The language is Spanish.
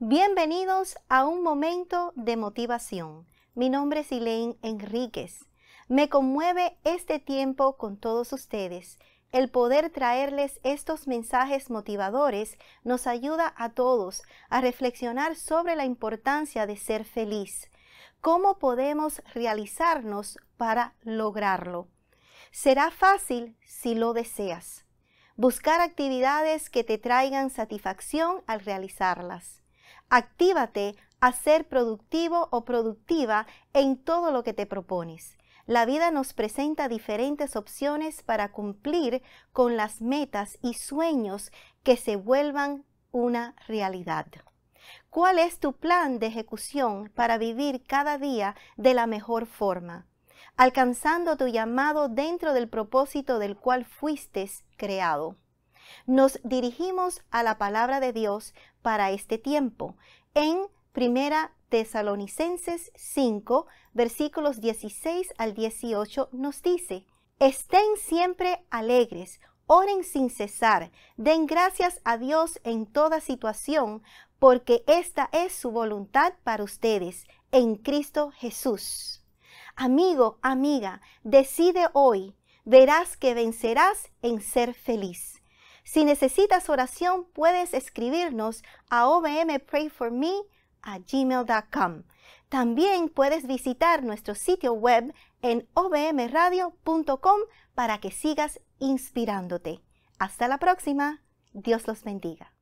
Bienvenidos a un momento de motivación. Mi nombre es Elaine Enríquez. Me conmueve este tiempo con todos ustedes. El poder traerles estos mensajes motivadores nos ayuda a todos a reflexionar sobre la importancia de ser feliz. ¿Cómo podemos realizarnos para lograrlo? Será fácil si lo deseas. Buscar actividades que te traigan satisfacción al realizarlas Actívate a ser productivo o productiva en todo lo que te propones. La vida nos presenta diferentes opciones para cumplir con las metas y sueños que se vuelvan una realidad. ¿Cuál es tu plan de ejecución para vivir cada día de la mejor forma? Alcanzando tu llamado dentro del propósito del cual fuiste creado. Nos dirigimos a la palabra de Dios para este tiempo en Primera Tesalonicenses 5, versículos 16 al 18 nos dice, Estén siempre alegres, oren sin cesar, den gracias a Dios en toda situación, porque esta es su voluntad para ustedes en Cristo Jesús. Amigo, amiga, decide hoy, verás que vencerás en ser feliz. Si necesitas oración, puedes escribirnos a gmail.com. También puedes visitar nuestro sitio web en ovmradio.com para que sigas inspirándote. Hasta la próxima. Dios los bendiga.